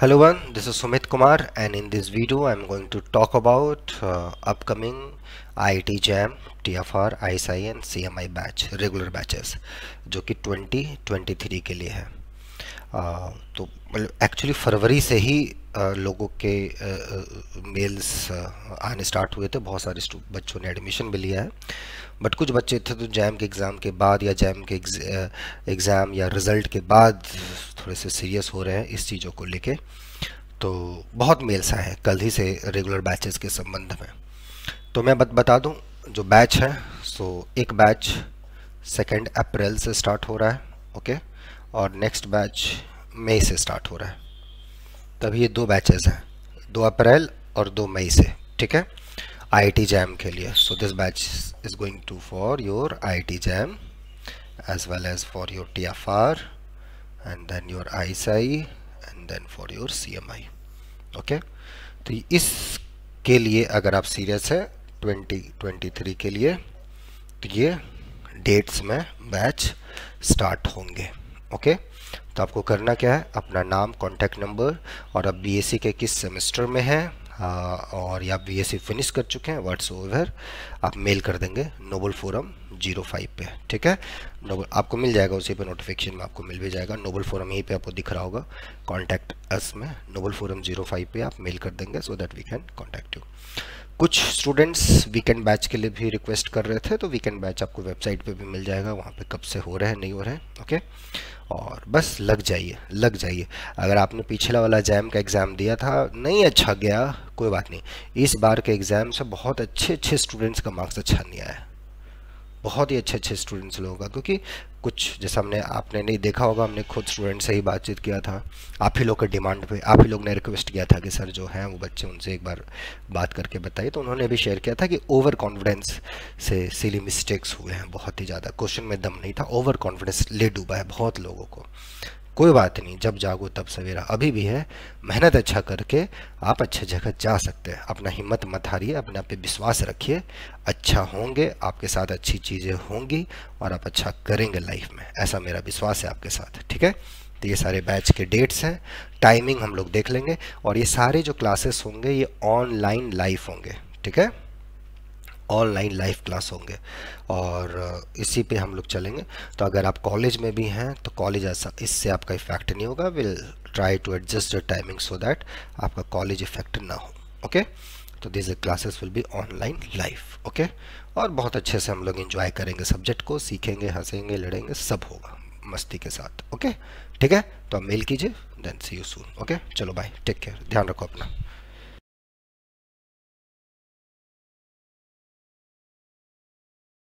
hello one this is Sumit Kumar and in this video I'm going to talk about uh, upcoming IIT JAM TFR ISI and CMI batch regular batches जो कि 2023 के लिए है तो मतलब actually फरवरी से ही लोगों के मेल्स आने स्टार्ट हुए थे बहुत सारे बच्चों ने एडमिशन भी लिया है बट कुछ बच्चे थे तो जैम के एग्ज़ाम के बाद या जैम के एग्ज़ाम या रिज़ल्ट के बाद थोड़े से सीरियस हो रहे हैं इस चीज़ों को लेके तो बहुत मेल्स आए हैं कल ही से रेगुलर बैचेस के संबंध में तो मैं बत बता दूं जो बैच है सो एक बैच सेकेंड अप्रैल से स्टार्ट हो रहा है ओके और नेक्स्ट बैच मई से स्टार्ट हो रहा है तब ये दो बैचेस हैं दो अप्रैल और दो मई से ठीक है आईटी जैम के लिए so this batch is going to for your IIT JAM as well as for your TFR and then your ISI and then for your CMI okay तो इसके लिए अगर आप सीरियस है 2023 के लिए तो ये डेट्स में बैच स्टार्ट होंगे ओके तो आपको करना क्या है अपना नाम कॉन्टैक्ट नंबर और आप बी के किस सेमेस्टर में हैं और या बी एस फिनिश कर चुके हैं व्हाट्स ओवर आप मेल कर देंगे नोबल फोरम जीरो फाइव पे ठीक है नोबल आपको मिल जाएगा उसी पे नोटिफिकेशन में आपको मिल भी जाएगा नोबल फोरम यहीं पे आपको दिख रहा होगा कॉन्टैक्ट अस में नोबल फोरम जीरो फाइव पर आप मेल कर देंगे so that we can contact you कुछ स्टूडेंट्स वीकेंड बैच के लिए भी रिक्वेस्ट कर रहे थे तो वीकेंड बैच आपको वेबसाइट पे भी मिल जाएगा वहाँ पे कब से हो रहा है नहीं हो रहा है ओके और बस लग जाइए लग जाइए अगर आपने पिछला वाला जैम का एग्ज़ाम दिया था नहीं अच्छा गया कोई बात नहीं इस बार के एग्ज़ाम से बहुत अच्छे अच्छे स्टूडेंट्स का मार्क्स अच्छा नहीं आया बहुत ही अच्छे अच्छे स्टूडेंट्स लोगों का क्योंकि कुछ जैसा हमने आपने नहीं देखा होगा हमने खुद स्टूडेंट से ही बातचीत किया था आप ही लोग के डिमांड पे आप ही लोग ने रिक्वेस्ट किया था कि सर जो हैं वो बच्चे उनसे एक बार बात करके बताइए तो उन्होंने भी शेयर किया था कि ओवर कॉन्फिडेंस से सीली मिस्टेक्स हुए हैं बहुत ही ज़्यादा क्वेश्चन में दम नहीं था ओवर कॉन्फिडेंस ले डूबा है बहुत लोगों को कोई बात नहीं जब जागो तब सवेरा अभी भी है मेहनत अच्छा करके आप अच्छे जगह जा सकते हैं अपना हिम्मत मत हारिए अपने आप पे विश्वास रखिए अच्छा होंगे आपके साथ अच्छी चीज़ें होंगी और आप अच्छा करेंगे लाइफ में ऐसा मेरा विश्वास है आपके साथ ठीक है तो ये सारे बैच के डेट्स हैं टाइमिंग हम लोग देख लेंगे और ये सारे जो क्लासेस होंगे ये ऑनलाइन लाइफ होंगे ठीक है ऑनलाइन लाइव क्लास होंगे और इसी पे हम लोग चलेंगे तो अगर आप कॉलेज में भी हैं तो कॉलेज ऐसा इससे आपका इफेक्ट नहीं होगा will try to adjust your timing so that आपका कॉलेज इफेक्ट ना हो ओके तो this classes will be online live okay और बहुत अच्छे से हम लोग इन्जॉय करेंगे सब्जेक्ट को सीखेंगे हंसेंगे लड़ेंगे सब होगा मस्ती के साथ ओके ठीक है तो आप मेल कीजिए then see you soon okay चलो बाय टेक केयर ध्यान रखो अपना